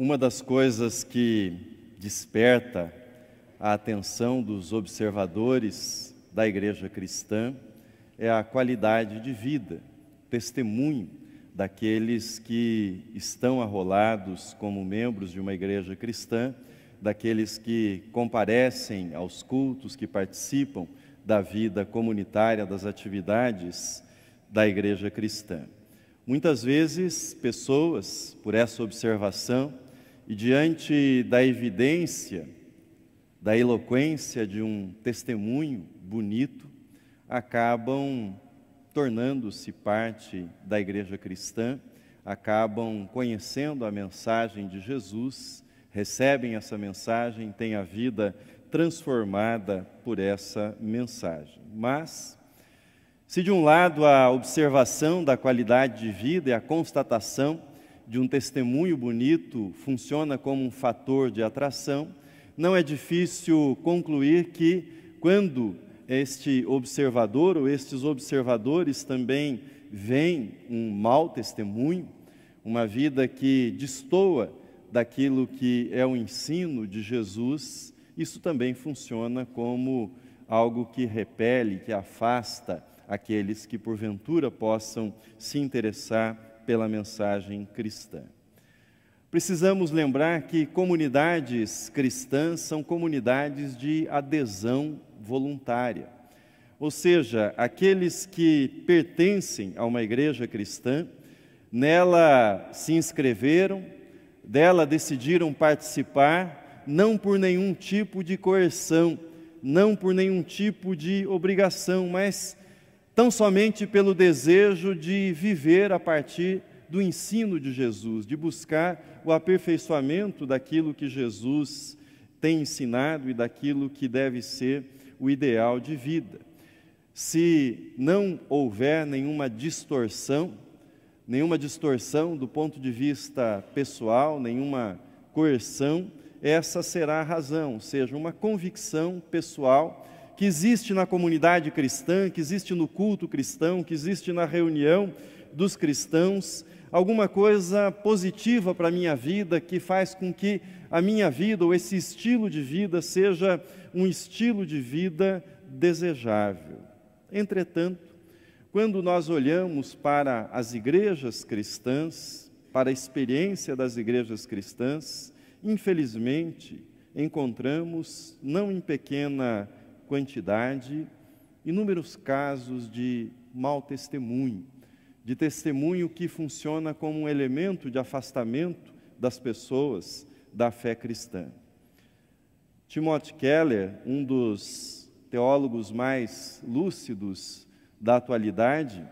Uma das coisas que desperta a atenção dos observadores da igreja cristã é a qualidade de vida, testemunho daqueles que estão arrolados como membros de uma igreja cristã, daqueles que comparecem aos cultos, que participam da vida comunitária, das atividades da igreja cristã. Muitas vezes, pessoas, por essa observação, e diante da evidência, da eloquência de um testemunho bonito, acabam tornando-se parte da igreja cristã, acabam conhecendo a mensagem de Jesus, recebem essa mensagem, têm a vida transformada por essa mensagem. Mas, se de um lado a observação da qualidade de vida e a constatação de um testemunho bonito funciona como um fator de atração, não é difícil concluir que, quando este observador ou estes observadores também veem um mau testemunho, uma vida que destoa daquilo que é o ensino de Jesus, isso também funciona como algo que repele, que afasta aqueles que porventura possam se interessar pela mensagem cristã. Precisamos lembrar que comunidades cristãs são comunidades de adesão voluntária, ou seja, aqueles que pertencem a uma igreja cristã, nela se inscreveram, dela decidiram participar, não por nenhum tipo de coerção, não por nenhum tipo de obrigação, mas tão somente pelo desejo de viver a partir do ensino de Jesus, de buscar o aperfeiçoamento daquilo que Jesus tem ensinado e daquilo que deve ser o ideal de vida. Se não houver nenhuma distorção, nenhuma distorção do ponto de vista pessoal, nenhuma coerção, essa será a razão, ou seja, uma convicção pessoal que existe na comunidade cristã, que existe no culto cristão, que existe na reunião dos cristãos, alguma coisa positiva para a minha vida que faz com que a minha vida ou esse estilo de vida seja um estilo de vida desejável. Entretanto, quando nós olhamos para as igrejas cristãs, para a experiência das igrejas cristãs, infelizmente encontramos, não em pequena quantidade, inúmeros casos de mau testemunho, de testemunho que funciona como um elemento de afastamento das pessoas da fé cristã. Timothy Keller, um dos teólogos mais lúcidos da atualidade,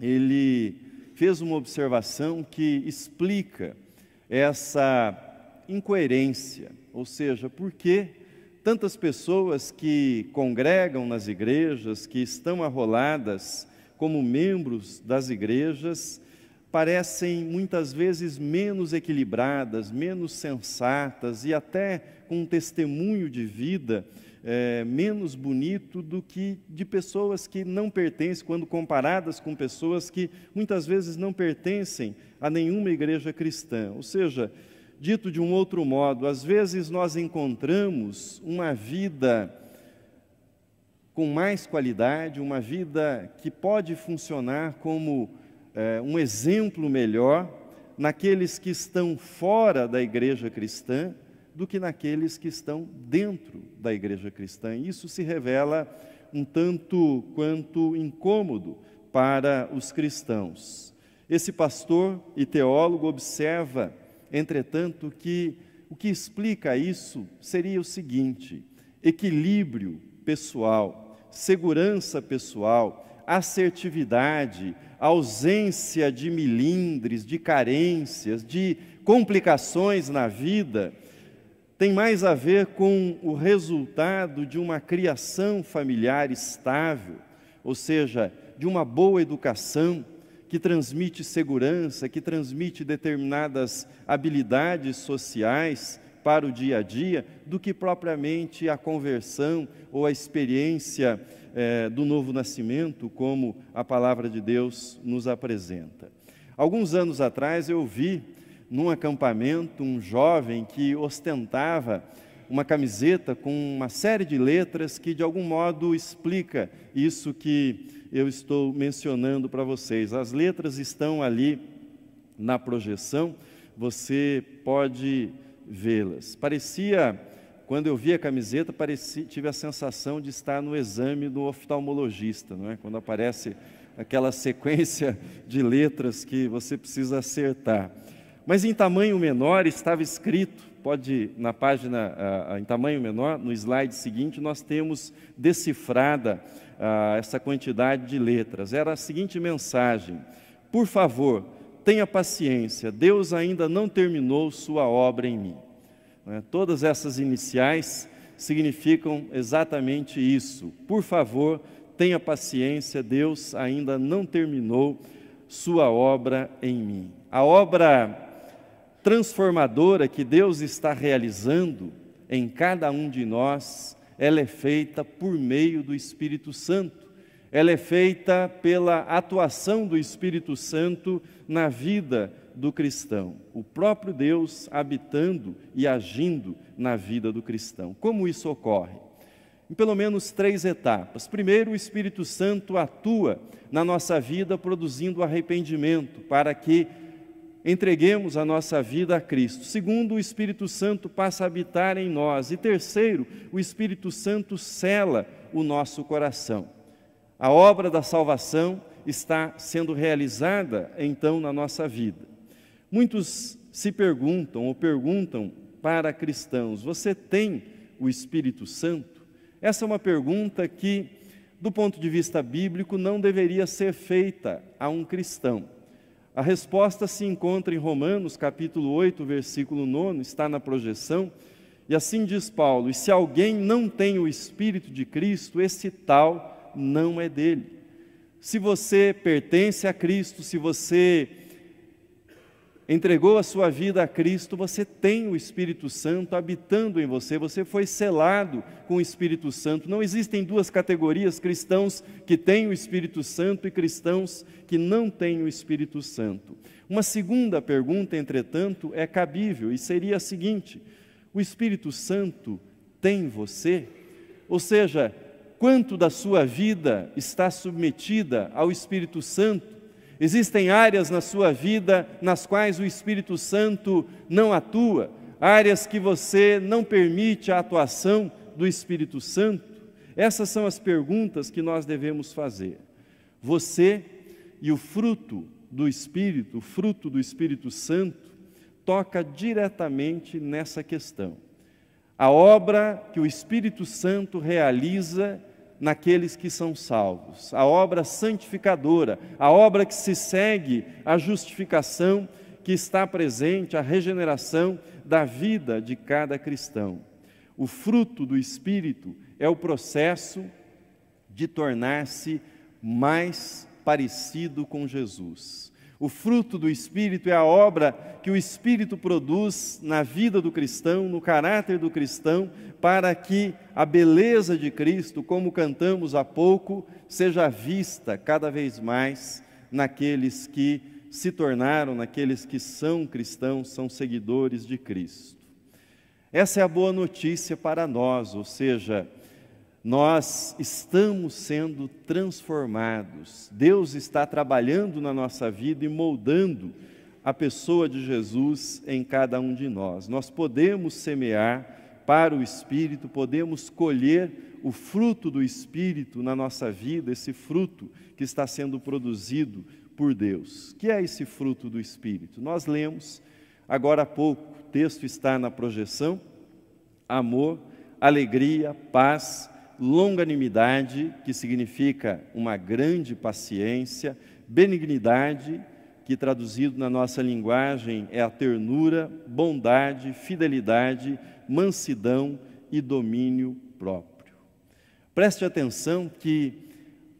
ele fez uma observação que explica essa incoerência, ou seja, por que tantas pessoas que congregam nas igrejas, que estão arroladas como membros das igrejas, parecem muitas vezes menos equilibradas, menos sensatas e até com um testemunho de vida é, menos bonito do que de pessoas que não pertencem, quando comparadas com pessoas que muitas vezes não pertencem a nenhuma igreja cristã. Ou seja, Dito de um outro modo, às vezes nós encontramos uma vida com mais qualidade, uma vida que pode funcionar como é, um exemplo melhor naqueles que estão fora da igreja cristã do que naqueles que estão dentro da igreja cristã. isso se revela um tanto quanto incômodo para os cristãos. Esse pastor e teólogo observa entretanto, que o que explica isso seria o seguinte: equilíbrio pessoal, segurança pessoal, assertividade, ausência de milindres, de carências, de complicações na vida, tem mais a ver com o resultado de uma criação familiar estável, ou seja, de uma boa educação que transmite segurança, que transmite determinadas habilidades sociais para o dia a dia, do que propriamente a conversão ou a experiência eh, do novo nascimento, como a palavra de Deus nos apresenta. Alguns anos atrás eu vi num acampamento um jovem que ostentava uma camiseta com uma série de letras que, de algum modo, explica isso que eu estou mencionando para vocês. As letras estão ali na projeção, você pode vê-las. Parecia, quando eu vi a camiseta, parecia, tive a sensação de estar no exame do oftalmologista, não é? quando aparece aquela sequência de letras que você precisa acertar. Mas em tamanho menor estava escrito pode, na página ah, ah, em tamanho menor, no slide seguinte, nós temos decifrada ah, essa quantidade de letras. Era a seguinte mensagem: Por favor, tenha paciência, Deus ainda não terminou sua obra em mim. Né, todas essas iniciais significam exatamente isso. Por favor, tenha paciência, Deus ainda não terminou sua obra em mim. A obra transformadora que Deus está realizando em cada um de nós, ela é feita por meio do Espírito Santo. Ela é feita pela atuação do Espírito Santo na vida do cristão, o próprio Deus habitando e agindo na vida do cristão. Como isso ocorre? Em pelo menos três etapas. Primeiro, o Espírito Santo atua na nossa vida produzindo arrependimento, para que entreguemos a nossa vida a Cristo. Segundo, o Espírito Santo passa a habitar em nós. E terceiro, o Espírito Santo cela o nosso coração. A obra da salvação está sendo realizada então na nossa vida. Muitos se perguntam ou perguntam para cristãos: você tem o Espírito Santo? Essa é uma pergunta que, do ponto de vista bíblico, não deveria ser feita a um cristão. A resposta se encontra em Romanos, capítulo 8, versículo 9, está na projeção. E assim diz Paulo: E se alguém não tem o Espírito de Cristo, esse tal não é dele. Se você pertence a Cristo, se você entregou a sua vida a Cristo, você tem o Espírito Santo habitando em você, você foi selado com o Espírito Santo. Não existem duas categorias: cristãos que têm o Espírito Santo e cristãos que não têm o Espírito Santo. Uma segunda pergunta, entretanto, é cabível e seria a seguinte: o Espírito Santo tem você? Ou seja, quanto da sua vida está submetida ao Espírito Santo? Existem áreas na sua vida nas quais o Espírito Santo não atua, áreas que você não permite a atuação do Espírito Santo? Essas são as perguntas que nós devemos fazer. Você e o fruto do Espírito, o fruto do Espírito Santo, toca diretamente nessa questão. A obra que o Espírito Santo realiza naqueles que são salvos, a obra santificadora, a obra que se segue à justificação que está presente, a regeneração da vida de cada cristão. O fruto do Espírito é o processo de tornar-se mais parecido com Jesus. O fruto do Espírito é a obra que o Espírito produz na vida do cristão, no caráter do cristão, para que a beleza de Cristo, como cantamos há pouco, seja vista cada vez mais naqueles que se tornaram, naqueles que são cristãos, são seguidores de Cristo. Essa é a boa notícia para nós, ou seja, nós estamos sendo transformados. Deus está trabalhando na nossa vida e moldando a pessoa de Jesus em cada um de nós. Nós podemos semear para o Espírito, podemos colher o fruto do Espírito na nossa vida, esse fruto que está sendo produzido por Deus. Que é esse fruto do Espírito? Nós lemos agora há pouco, o texto está na projeção: amor, alegria, paz, longanimidade, que significa uma grande paciência, benignidade, que traduzido na nossa linguagem é a ternura, bondade, fidelidade, mansidão e domínio próprio. Preste atenção que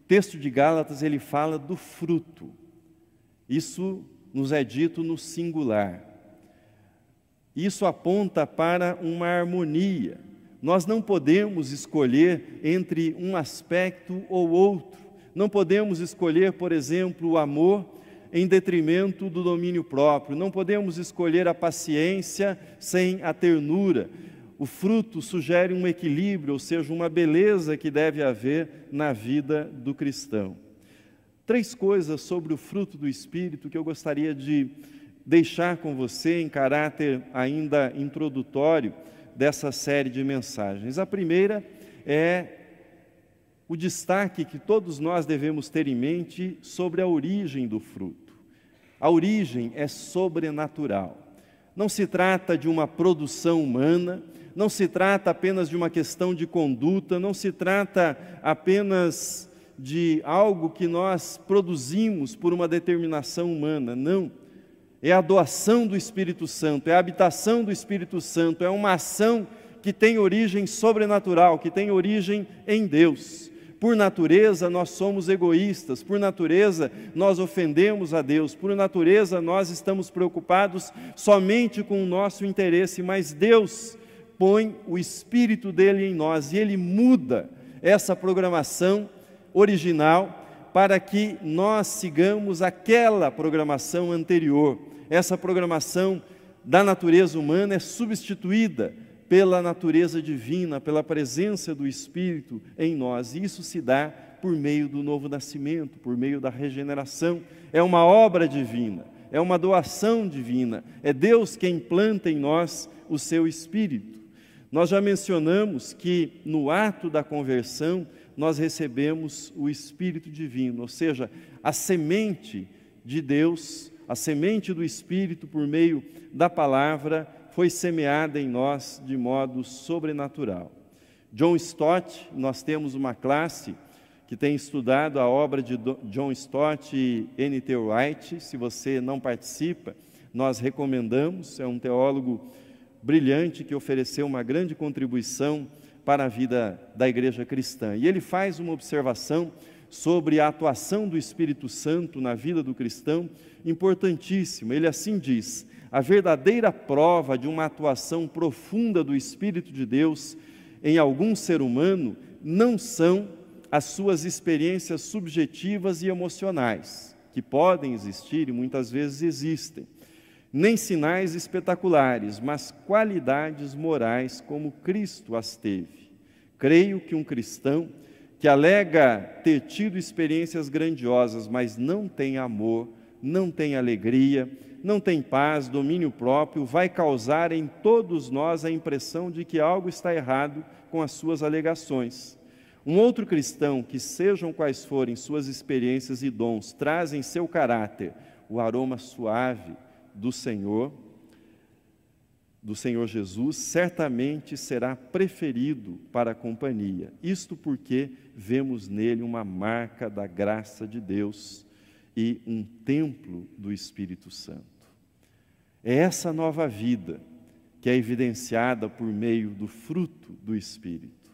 o texto de Gálatas ele fala do fruto. Isso nos é dito no singular. Isso aponta para uma harmonia, nós não podemos escolher entre um aspecto ou outro. Não podemos escolher, por exemplo, o amor em detrimento do domínio próprio. Não podemos escolher a paciência sem a ternura. O fruto sugere um equilíbrio, ou seja, uma beleza que deve haver na vida do cristão. Três coisas sobre o fruto do Espírito que eu gostaria de deixar com você em caráter ainda introdutório dessa série de mensagens. A primeira é o destaque que todos nós devemos ter em mente sobre a origem do fruto. A origem é sobrenatural. Não se trata de uma produção humana, não se trata apenas de uma questão de conduta, não se trata apenas de algo que nós produzimos por uma determinação humana, não é a doação do Espírito Santo, é a habitação do Espírito Santo, é uma ação que tem origem sobrenatural, que tem origem em Deus. Por natureza, nós somos egoístas, por natureza, nós ofendemos a Deus, por natureza, nós estamos preocupados somente com o nosso interesse, mas Deus põe o espírito dele em nós e ele muda essa programação original para que nós sigamos aquela programação anterior. Essa programação da natureza humana é substituída pela natureza divina, pela presença do Espírito em nós. E isso se dá por meio do novo nascimento, por meio da regeneração. É uma obra divina, é uma doação divina. É Deus quem planta em nós o seu Espírito. Nós já mencionamos que no ato da conversão, nós recebemos o Espírito Divino, ou seja, a semente de Deus, a semente do Espírito por meio da palavra foi semeada em nós de modo sobrenatural. John Stott, nós temos uma classe que tem estudado a obra de John Stott e N.T. Wright. Se você não participa, nós recomendamos. É um teólogo brilhante que ofereceu uma grande contribuição para a vida da igreja cristã. E ele faz uma observação sobre a atuação do Espírito Santo na vida do cristão, importantíssima. Ele assim diz: a verdadeira prova de uma atuação profunda do Espírito de Deus em algum ser humano não são as suas experiências subjetivas e emocionais, que podem existir e muitas vezes existem, nem sinais espetaculares, mas qualidades morais como Cristo as teve. Creio que um cristão que alega ter tido experiências grandiosas, mas não tem amor, não tem alegria, não tem paz, domínio próprio, vai causar em todos nós a impressão de que algo está errado com as suas alegações. Um outro cristão, que sejam quais forem suas experiências e dons, traz em seu caráter o aroma suave do Senhor, do Senhor Jesus, certamente será preferido para a companhia. Isto porque vemos nele uma marca da graça de Deus e um templo do Espírito Santo. É essa nova vida que é evidenciada por meio do fruto do Espírito.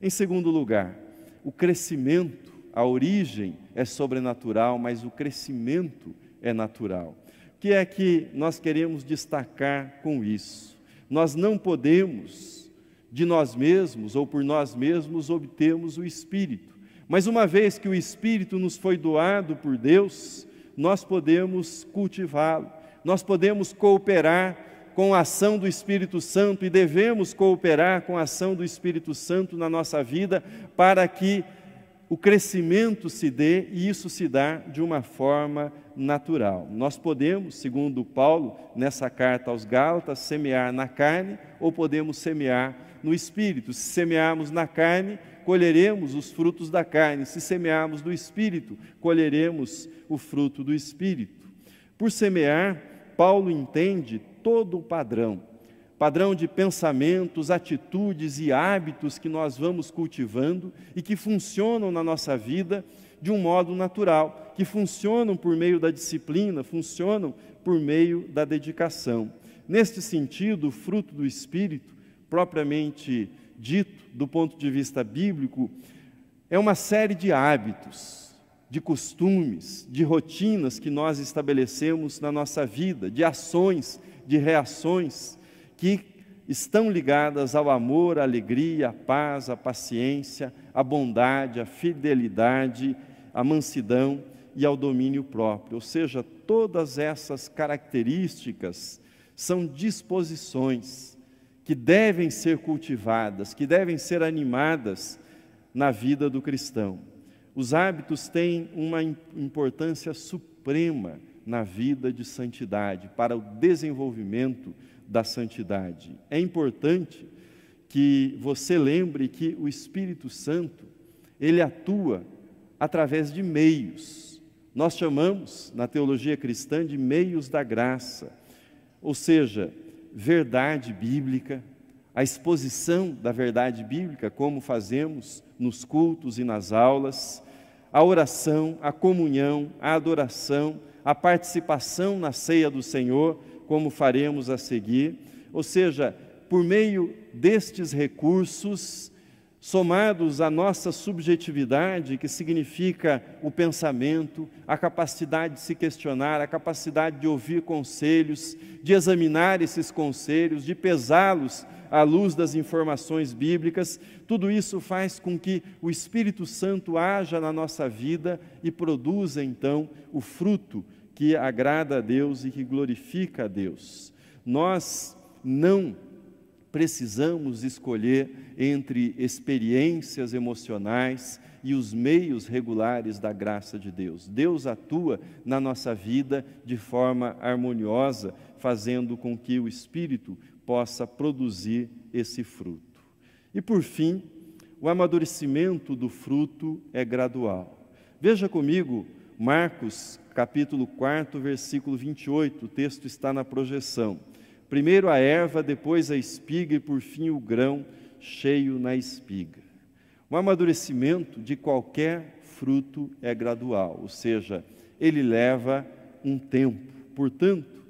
Em segundo lugar, o crescimento, a origem é sobrenatural, mas o crescimento é natural que é que nós queremos destacar com isso? Nós não podemos, de nós mesmos ou por nós mesmos, obtermos o Espírito. Mas uma vez que o Espírito nos foi doado por Deus, nós podemos cultivá-lo, nós podemos cooperar com a ação do Espírito Santo e devemos cooperar com a ação do Espírito Santo na nossa vida para que o crescimento se dê e isso se dá de uma forma natural. Nós podemos, segundo Paulo, nessa carta aos Gálatas, semear na carne ou podemos semear no espírito. Se semearmos na carne, colheremos os frutos da carne, se semearmos do espírito, colheremos o fruto do espírito. Por semear, Paulo entende todo o padrão padrão de pensamentos, atitudes e hábitos que nós vamos cultivando e que funcionam na nossa vida de um modo natural, que funcionam por meio da disciplina, funcionam por meio da dedicação. Neste sentido, o fruto do Espírito, propriamente dito, do ponto de vista bíblico, é uma série de hábitos, de costumes, de rotinas que nós estabelecemos na nossa vida, de ações, de reações que estão ligadas ao amor, à alegria, à paz, à paciência, à bondade, à fidelidade, à mansidão e ao domínio próprio. Ou seja, todas essas características são disposições que devem ser cultivadas, que devem ser animadas na vida do cristão. Os hábitos têm uma importância suprema na vida de santidade, para o desenvolvimento da santidade. É importante que você lembre que o Espírito Santo, ele atua através de meios. Nós chamamos, na teologia cristã, de meios da graça, ou seja, verdade bíblica, a exposição da verdade bíblica, como fazemos nos cultos e nas aulas, a oração, a comunhão, a adoração, a participação na ceia do Senhor, como faremos a seguir. Ou seja, por meio destes recursos, somados à nossa subjetividade, que significa o pensamento, a capacidade de se questionar, a capacidade de ouvir conselhos, de examinar esses conselhos, de pesá-los à luz das informações bíblicas, tudo isso faz com que o Espírito Santo haja na nossa vida e produza então o fruto que agrada a Deus e que glorifica a Deus. Nós não precisamos escolher entre experiências emocionais e os meios regulares da graça de Deus. Deus atua na nossa vida de forma harmoniosa, fazendo com que o Espírito possa produzir esse fruto. E por fim, o amadurecimento do fruto é gradual. Veja comigo Marcos, capítulo 4, versículo 28, o texto está na projeção. Primeiro a erva, depois a espiga e por fim o grão cheio na espiga. O amadurecimento de qualquer fruto é gradual, ou seja, ele leva um tempo. Portanto,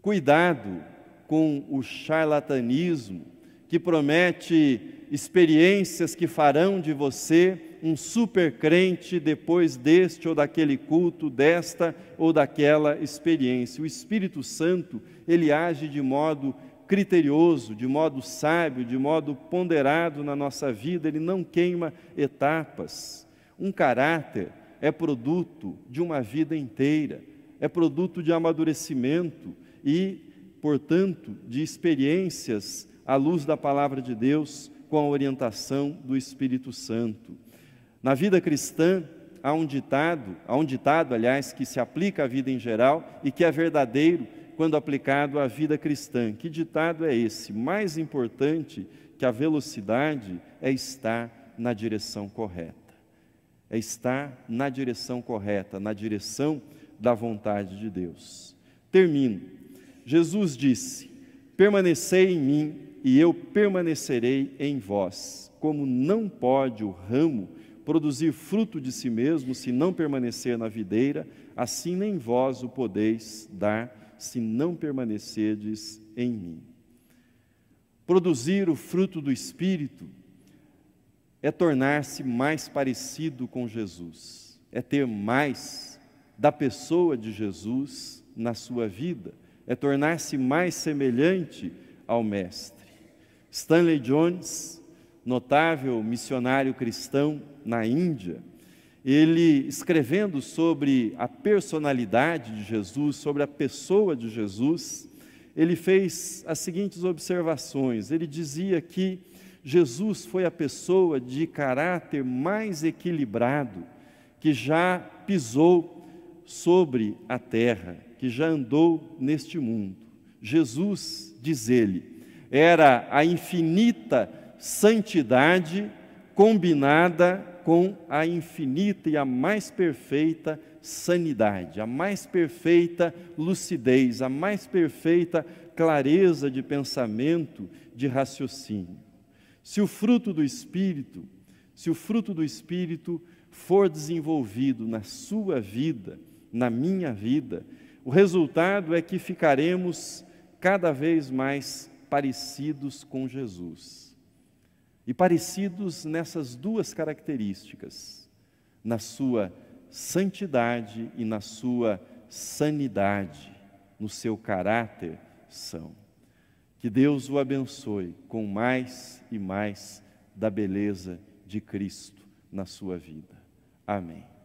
cuidado com o charlatanismo que promete experiências que farão de você um super crente depois deste ou daquele culto, desta ou daquela experiência. O Espírito Santo, ele age de modo criterioso, de modo sábio, de modo ponderado na nossa vida, ele não queima etapas. Um caráter é produto de uma vida inteira, é produto de amadurecimento e, portanto, de experiências à luz da palavra de Deus com a orientação do Espírito Santo. Na vida cristã, há um ditado, há um ditado, aliás, que se aplica à vida em geral e que é verdadeiro quando aplicado à vida cristã. Que ditado é esse? Mais importante que a velocidade é estar na direção correta. É estar na direção correta, na direção da vontade de Deus. Termino. Jesus disse: Permanecei em mim e eu permanecerei em vós. Como não pode o ramo produzir fruto de si mesmo se não permanecer na videira, assim nem vós o podeis dar se não permanecerdes em mim. Produzir o fruto do Espírito é tornar-se mais parecido com Jesus, é ter mais da pessoa de Jesus na sua vida, é tornar-se mais semelhante ao Mestre. Stanley Jones, notável missionário cristão na Índia, ele escrevendo sobre a personalidade de Jesus, sobre a pessoa de Jesus, ele fez as seguintes observações. Ele dizia que Jesus foi a pessoa de caráter mais equilibrado que já pisou sobre a terra, que já andou neste mundo. Jesus, diz ele, era a infinita santidade combinada com a infinita e a mais perfeita sanidade, a mais perfeita lucidez, a mais perfeita clareza de pensamento, de raciocínio. Se o fruto do espírito, se o fruto do espírito for desenvolvido na sua vida, na minha vida, o resultado é que ficaremos cada vez mais parecidos com Jesus. E parecidos nessas duas características, na sua santidade e na sua sanidade, no seu caráter são. Que Deus o abençoe com mais e mais da beleza de Cristo na sua vida. Amém.